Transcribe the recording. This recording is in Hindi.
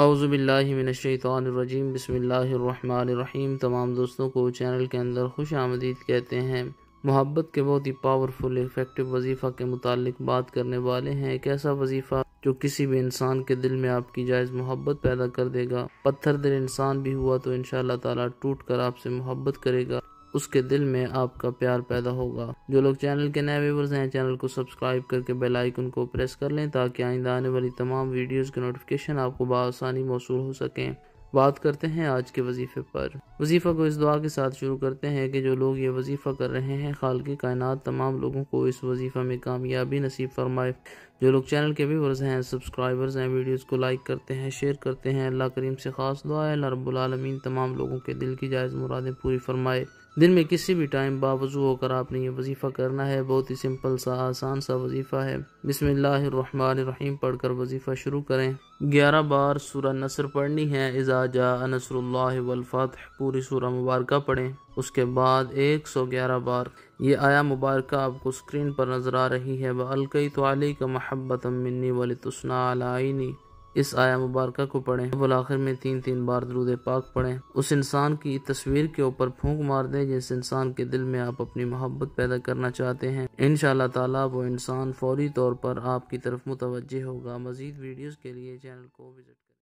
अवज़ुबिल्लिमिनशैतरजीम बसमीम तमाम दोस्तों को चैनल के अंदर खुश आमदीद कहते हैं मोहब्बत के बहुत ही पावरफुल इफ़ेक्टिव वजीफ़ा के मुतालिक बात करने वाले हैं एक ऐसा वजीफ़ा जो किसी भी इंसान के दिल में आपकी जायज़ मोहब्बत पैदा कर देगा पत्थर दिल इंसान भी हुआ तो इन शाह तूट कर आपसे मोहब्बत करेगा उसके दिल में आपका प्यार पैदा होगा जो लोग चैनल के नए व्यूवर्स हैं चैनल को सब्सक्राइब करके बेल आइकन को प्रेस कर लें ताकि आइंदा आने वाली तमाम वीडियोस के नोटिफिकेशन आपको बसानी मौसू हो सकें बात करते हैं आज के वजीफे पर वजीफा को इस दुआ के साथ शुरू करते हैं कि जो लोग ये वजीफा कर रहे हैं खाल के कायनात तमाम लोगों को इस वजीफा में कामयाबी नसीब फरमाए जो लोग चैनल के व्यूवर्स हैं सब्सक्राइबर्स हैं वीडियोस को लाइक करते हैं शेयर करते हैं अल्लाह करीम से खास दुआ है रब्बुल आलमीन तमाम लोगों के दिल की जायज़ मुरादें पूरी फरमाए दिन में किसी भी टाइम बावजू होकर आपने ये वजीफ़ा करना है बहुत ही सिंपल सा आसान सा वजीफ़ा है बिसमीम पढ़कर वजीफ़ा शुरू करें ग्यारह बार सूरह नसर पढ़नी है इजाजा नसरल्लाफ़त पूरी सूरह मुबारक पढ़ें उसके बाद एक सौ ग्यारह बार ये आया मुबारक आपको स्क्रीन पर नज़र आ रही है वलकई तो अली मिन्नी वाली तस्ना इस आया मुबारक को पढ़ें अबल आखिर में तीन तीन बार दरूद पाक पढ़ें उस इंसान की तस्वीर के ऊपर फूंक मार दें जिस इंसान के दिल में आप अपनी मोहब्बत पैदा करना चाहते हैं इन ताला वो इंसान फौरी तौर पर आपकी तरफ मुतवजह होगा मजीद वीडियोज़ के लिए चैनल को विजिट